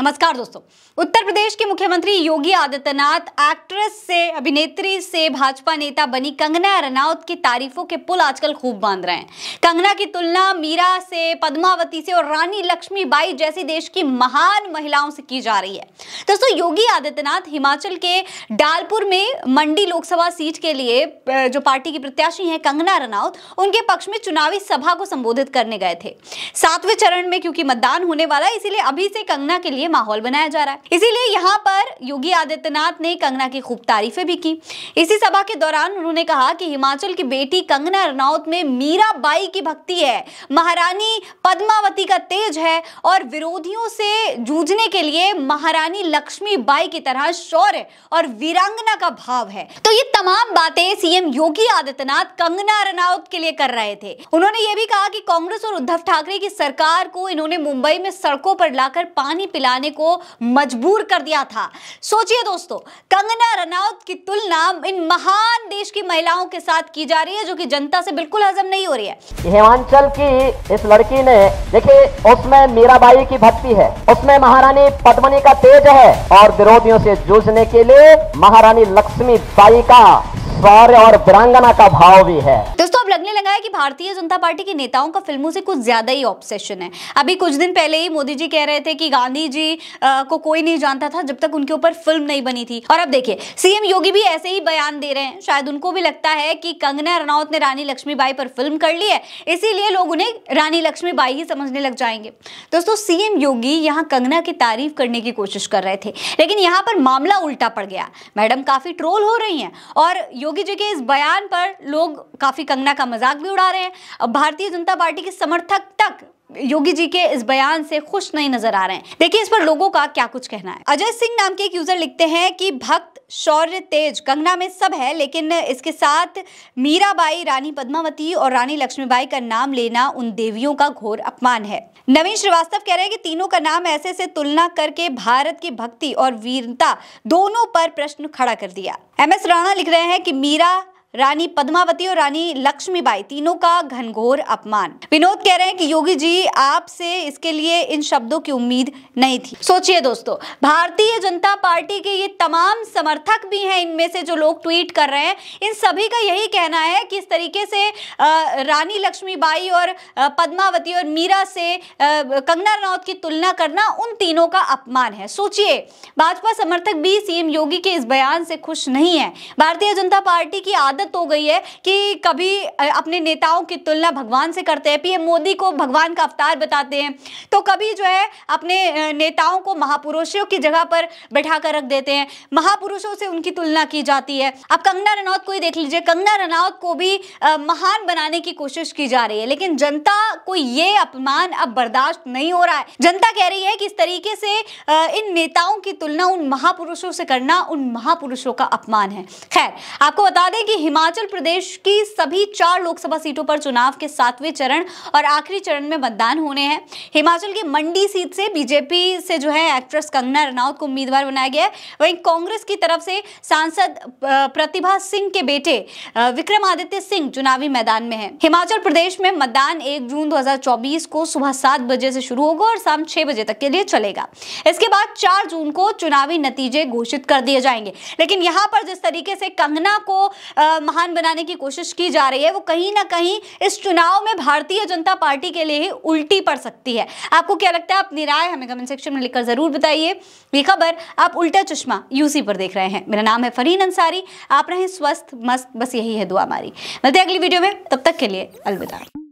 नमस्कार दोस्तों उत्तर प्रदेश के मुख्यमंत्री योगी आदित्यनाथ एक्ट्रेस से अभिनेत्री से भाजपा नेता बनी कंगना रनौत की तारीफों के पुल आजकल खूब बांध रहे हैं कंगना की तुलना मीरा से पद्मावती से और रानी लक्ष्मीबाई जैसी देश की महान महिलाओं से की जा रही है दोस्तों योगी आदित्यनाथ हिमाचल के डालपुर में मंडी लोकसभा सीट के लिए जो पार्टी की प्रत्याशी है कंगना रनौत उनके पक्ष में चुनावी सभा को संबोधित करने गए थे सातवें चरण में क्योंकि मतदान होने वाला है इसीलिए अभी से कंगना के लिए लिए माहौल बनाया जा रहा है इसीलिए यहाँ पर योगी आदित्यनाथ ने कंगना की खूब तारीफें भी की इसी सभा के दौरान उन्होंने कहा कि हिमाचल की बेटी कंगना रनौत में मीरा बाई की भक्ति है महारानी पद्मावती का तेज है और विरोधियों से जूझने के लिए महारानी लक्ष्मी बाई की तरह शौर्य और वीरांगना का भाव है तो ये तमाम बातें सीएम योगी आदित्यनाथ कंगना रनौत के लिए कर रहे थे उन्होंने ये भी कहा कि कांग्रेस और उद्धव ठाकरे की सरकार को इन्होंने मुंबई में सड़कों पर लाकर पानी पिलाने जाने को मजबूर कर दिया था सोचिए दोस्तों कंगना रनौत की तुलना इन महान देश की महिलाओं के साथ की जा रही है जो कि जनता से बिल्कुल हजम नहीं हो रही है हिमाचल की इस लड़की ने देखिए उसमें मीराबाई की भक्ति है उसमें महारानी पद्मनी का तेज है और विरोधियों से जूझने के लिए महारानी लक्ष्मी बाई का गौर और वीरांगना का भाव भी है दोस्तों अब लगने लगा है कि भारतीय जनता पार्टी के नेताओं का फिल्मों से कुछ ज्यादा ही ऑब्सेशन है अभी कुछ दिन पहले ही मोदी जी कह रहे थे कि गांधी जी आ, को कोई नहीं जानता था जब तक उनके ऊपर फिल्म नहीं बनी थी और अब देखिए सीएम योगी भी ऐसे ही बयान दे रहे हैं शायद उनको भी लगता है कि कंगना रनौत ने रानी लक्ष्मी पर फिल्म कर ली है इसीलिए लोग उन्हें रानी लक्ष्मी ही समझने लग जाएंगे दोस्तों सीएम योगी यहाँ कंगना की तारीफ करने की कोशिश कर रहे थे लेकिन यहाँ पर मामला उल्टा पड़ गया मैडम काफी ट्रोल हो रही है और योगी जी के इस बयान पर लोग काफ़ी कंगना का मजाक भी उड़ा रहे हैं अब भारतीय जनता पार्टी के समर्थक तक योगी जी के इस बयान से खुश नहीं नजर आ रहे हैं देखिए इस पर लोगों का क्या कुछ कहना है अजय सिंह नाम के एक यूजर लिखते हैं कि भक्त शौर्य तेज कंगना में सब है लेकिन इसके साथ मीराबाई रानी पद्मावती और रानी लक्ष्मीबाई का नाम लेना उन देवियों का घोर अपमान है नवीन श्रीवास्तव कह रहे हैं कि तीनों का नाम ऐसे से तुलना करके भारत की भक्ति और वीरता दोनों पर प्रश्न खड़ा कर दिया एम एस राणा लिख रहे हैं कि मीरा रानी पद्मावती और रानी लक्ष्मीबाई तीनों का घनघोर अपमान विनोद कह रहे हैं कि योगी जी आपसे इसके लिए इन शब्दों की उम्मीद नहीं थी सोचिए दोस्तों भारतीय जनता पार्टी के ये तमाम समर्थक भी हैं इनमें से जो लोग ट्वीट कर रहे हैं इन सभी का यही कहना है कि इस तरीके से रानी लक्ष्मीबाई और पद्मावती और मीरा से कंगना रनौत की तुलना करना उन तीनों का अपमान है सोचिए भाजपा समर्थक भी सीएम योगी के इस बयान से खुश नहीं है भारतीय जनता पार्टी की आदत आदत हो गई है कि कभी अपने नेताओं की तुलना भगवान से करते हैं पीएम मोदी को भगवान का अवतार बताते हैं तो कभी जो है अपने नेताओं को महापुरुषों की जगह पर बैठा कर रख देते हैं महापुरुषों से उनकी तुलना की जाती है अब कंगना रनौत को ही देख लीजिए कंगना रनौत को भी महान बनाने की कोशिश की जा रही है लेकिन जनता को ये अपमान अब बर्दाश्त नहीं हो रहा है जनता कह रही है कि इस तरीके से इन नेताओं की तुलना उन महापुरुषों से करना उन महापुरुषों का अपमान है खैर आपको बता दें कि हिमाचल प्रदेश की सभी चार लोकसभा सीटों पर चुनाव के सातवें चरण और आखिरी चरण में मतदान होने हैं हिमाचल की मंडी सीट से बीजेपी से जो है एक्ट्रेस कंगना रनौत को उम्मीदवार बनाया गया है वहीं कांग्रेस की तरफ से सांसद प्रतिभा सिंह के बेटे विक्रमादित्य सिंह चुनावी मैदान में है हिमाचल प्रदेश में मतदान एक जून दो को सुबह सात बजे से शुरू होगा और शाम छह बजे तक के लिए चलेगा इसके बाद चार जून को चुनावी नतीजे घोषित कर दिए जाएंगे लेकिन यहाँ पर जिस तरीके से कंगना को महान बनाने की कोशिश की जा रही है वो कहीं ना कहीं इस चुनाव में भारतीय जनता पार्टी के लिए ही उल्टी पड़ सकती है आपको क्या लगता है अपनी राय हमें कमेंट सेक्शन में लिखकर ज़रूर बताइए ये खबर आप उल्टा चश्मा यूसी पर देख रहे हैं मेरा नाम है फरीन अंसारी आप रहे स्वस्थ मस्त बस यही है दुआ हमारी मिलते अगली वीडियो में तब तक के लिए अलविदा